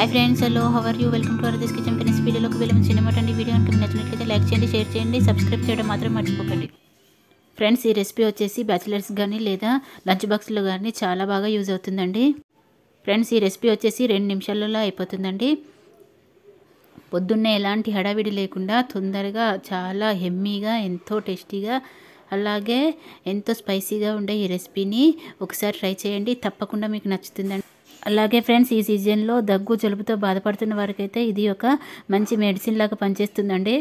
hi friends hello how are you welcome to అరదిస్ kitchen friends వీడియోలోకి వెళ్ళి సినిమా సినిమాటండి వీడియో కనుక నచ్చినట్లయితే లైక్ చేయండి షేర్ చేయండి సబ్స్క్రైబ్ చేయడం మాత్రం మర్చిపోకండి ఫ్రెండ్స్ ఈ రెసిపీ వచ్చేసి బ్యాచిలర్స్ కానీ లేదా లంచ్ బాక్స్లో కానీ చాలా బాగా యూజ్ అవుతుందండి ఫ్రెండ్స్ ఈ రెసిపీ వచ్చేసి రెండు నిమిషాలలో అయిపోతుందండి పొద్దున్నే ఎలాంటి హడావిడి లేకుండా తొందరగా చాలా హెమ్మీగా ఎంతో టేస్టీగా అలాగే ఎంతో స్పైసీగా ఉండే ఈ రెసిపీని ఒకసారి ట్రై చేయండి తప్పకుండా మీకు నచ్చుతుందండి అలాగే ఫ్రెండ్స్ ఈ సీజన్లో దగ్గు జలుబుతో బాధపడుతున్న వారికైతే ఇది ఒక మంచి మెడిసిన్ లాగా పనిచేస్తుందండి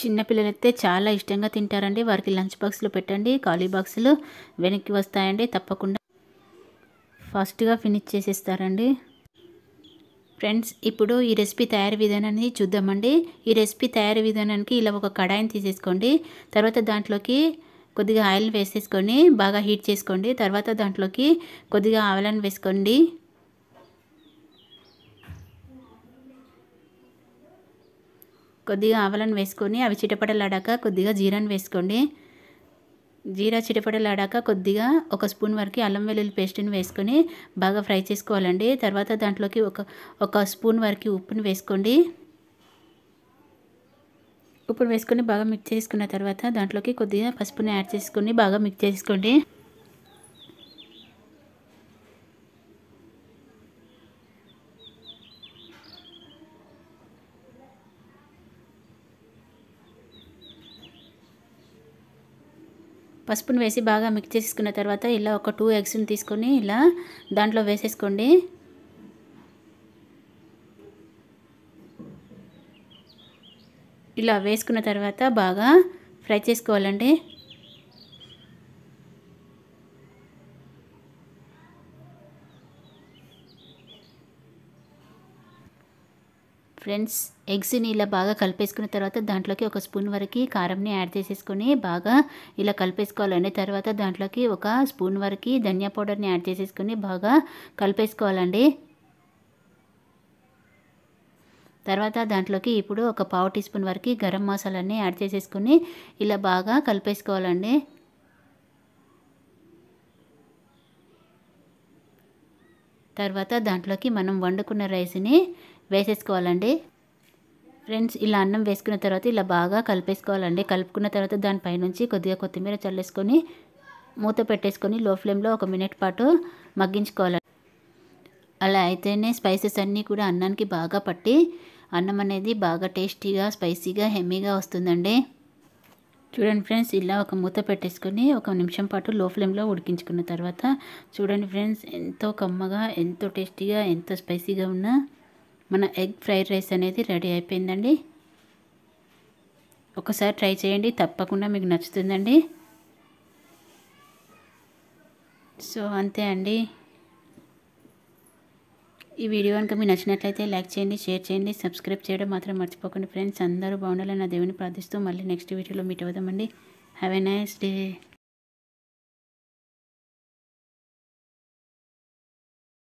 చిన్నపిల్లలైతే చాలా ఇష్టంగా తింటారండి వారికి లంచ్ బాక్స్లో పెట్టండి ఖాళీ బాక్సులు వెనక్కి వస్తాయండి తప్పకుండా ఫాస్ట్గా ఫినిష్ చేసేస్తారండి ఫ్రెండ్స్ ఇప్పుడు ఈ రెసిపీ తయారీ విధానాన్ని చూద్దామండి ఈ రెసిపీ తయారీ విధానానికి ఇలా ఒక కడాయిని తీసేసుకోండి తర్వాత దాంట్లోకి కొద్దిగా ఆయిల్ వేసేసుకొని బాగా హీట్ చేసుకోండి తర్వాత దాంట్లోకి కొద్దిగా ఆవలను వేసుకోండి కొద్దిగా ఆవలను వేసుకొని అవి చిటపడలాడాక కొద్దిగా జీరాను వేసుకోండి జీరా చిటపడలాడాక కొద్దిగా ఒక స్పూన్ వరకు అల్లం వెల్లుల్లి పేస్ట్ని వేసుకొని బాగా ఫ్రై చేసుకోవాలండి తర్వాత దాంట్లోకి ఒక ఒక స్పూన్ వరకు ఉప్పును వేసుకోండి ఇప్పుడు వేసుకొని బాగా మిక్స్ చేసుకున్న తర్వాత దాంట్లోకి కొద్దిగా పసుపుని యాడ్ చేసుకొని బాగా మిక్స్ చేసుకోండి పసుపును వేసి బాగా మిక్స్ చేసుకున్న తర్వాత ఇలా ఒక టూ ఎగ్స్ని తీసుకొని ఇలా దాంట్లో వేసేసుకోండి ఇలా వేసుకున్న తర్వాత బాగా ఫ్రై చేసుకోవాలండి ఫ్రెండ్స్ ఎగ్స్ని ఇలా బాగా కలిపేసుకున్న తర్వాత దాంట్లోకి ఒక స్పూన్ వరకు కారంని యాడ్ చేసేసుకొని బాగా ఇలా కలిపేసుకోవాలండి తర్వాత దాంట్లోకి ఒక స్పూన్ వరకు ధనియా పౌడర్ని యాడ్ చేసేసుకొని బాగా కలిపేసుకోవాలండి తర్వాత దాంట్లోకి ఇప్పుడు ఒక పావు టీ స్పూన్ వరకు గరం మసాలాన్ని యాడ్ చేసేసుకుని ఇలా బాగా కలిపేసుకోవాలండి తర్వాత దాంట్లోకి మనం వండుకున్న రైస్ని వేసేసుకోవాలండి ఫ్రెండ్స్ ఇలా అన్నం వేసుకున్న తర్వాత ఇలా బాగా కలిపేసుకోవాలండి కలుపుకున్న తర్వాత దానిపైనుంచి కొద్దిగా కొత్తిమీర చల్లేసుకొని మూత పెట్టేసుకొని లో ఫ్లేమ్లో ఒక మినిట్ పాటు మగ్గించుకోవాలి అలా అయితేనే స్పైసెస్ అన్నీ కూడా అన్నానికి బాగా పట్టి అన్నం అనేది బాగా టేస్టీగా స్పైసీగా హెమ్మీగా వస్తుందండి చూడండి ఫ్రెండ్స్ ఇలా ఒక మూత పెట్టేసుకొని ఒక నిమిషం పాటు లో ఫ్లేమ్లో ఉడికించుకున్న తర్వాత చూడండి ఫ్రెండ్స్ ఎంతో కమ్మగా ఎంతో టేస్టీగా ఎంతో స్పైసీగా ఉన్న మన ఎగ్ ఫ్రైడ్ రైస్ అనేది రెడీ అయిపోయిందండి ఒకసారి ట్రై చేయండి తప్పకుండా మీకు నచ్చుతుందండి సో అంతే అండి ఈ వీడియో కనుక మీరు నచ్చినట్లయితే లైక్ చేయండి షేర్ చేయండి సబ్స్క్రైబ్ చేయడం మాత్రం మర్చిపోకండి ఫ్రెండ్స్ అందరూ బాగుండాలని నా దేవుని ప్రార్థిస్తూ మళ్ళీ నెక్స్ట్ వీడియోలో మీట్ అవుదామండి హ్యావ్ ఎ నైస్ డే